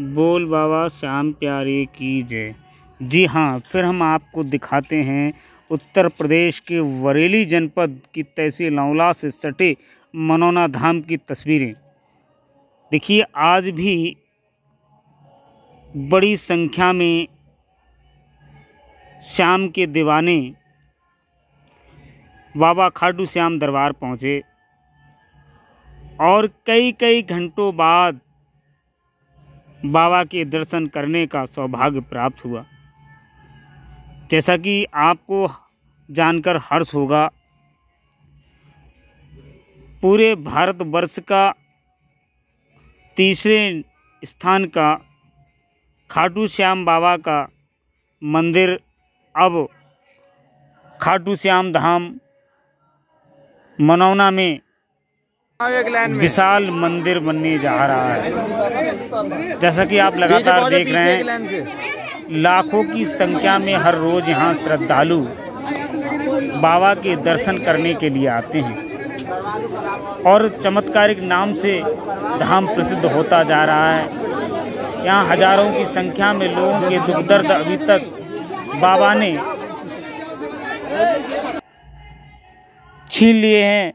बोल बाबा श्याम प्यारे की जय जी हाँ फिर हम आपको दिखाते हैं उत्तर प्रदेश के बरेली जनपद की तहसील नौला से सटे मनौना धाम की तस्वीरें देखिए आज भी बड़ी संख्या में श्याम के दीवाने बाबा खाटू श्याम दरबार पहुँचे और कई कई घंटों बाद बाबा के दर्शन करने का सौभाग्य प्राप्त हुआ जैसा कि आपको जानकर हर्ष होगा पूरे भारतवर्ष का तीसरे स्थान का खाटू श्याम बाबा का मंदिर अब खाटू श्याम धाम मनौना में विशाल मंदिर बनने जा रहा है जैसा कि आप लगातार देख रहे हैं लाखों की संख्या में हर रोज यहाँ श्रद्धालु बाबा के दर्शन करने के लिए आते हैं और चमत्कारिक नाम से धाम प्रसिद्ध होता जा रहा है यहाँ हजारों की संख्या में लोगों के दुख दर्द अभी तक बाबा ने छीन लिए हैं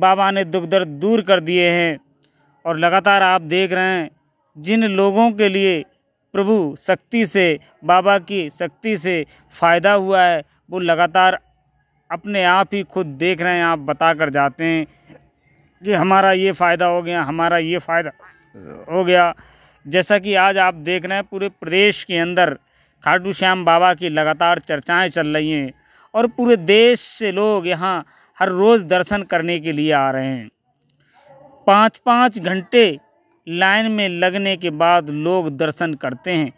बाबा ने दुख दर्द दूर कर दिए हैं और लगातार आप देख रहे हैं जिन लोगों के लिए प्रभु शक्ति से बाबा की शक्ति से फ़ायदा हुआ है वो लगातार अपने आप ही खुद देख रहे हैं आप बता कर जाते हैं कि हमारा ये फ़ायदा हो गया हमारा ये फ़ायदा हो गया जैसा कि आज आप देख रहे हैं पूरे प्रदेश के अंदर खाटू श्याम बाबा की लगातार चर्चाएं चल रही हैं और पूरे देश से लोग यहाँ हर रोज़ दर्शन करने के लिए आ रहे हैं पाँच पाँच घंटे लाइन में लगने के बाद लोग दर्शन करते हैं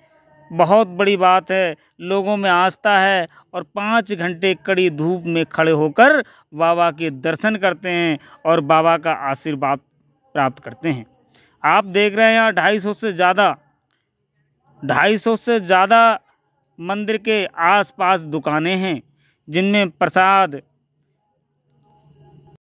बहुत बड़ी बात है लोगों में आस्था है और पाँच घंटे कड़ी धूप में खड़े होकर बाबा के दर्शन करते हैं और बाबा का आशीर्वाद प्राप्त करते हैं आप देख रहे हैं यहाँ ढाई सौ से ज़्यादा ढाई सौ से ज़्यादा मंदिर के आसपास दुकानें हैं जिनमें प्रसाद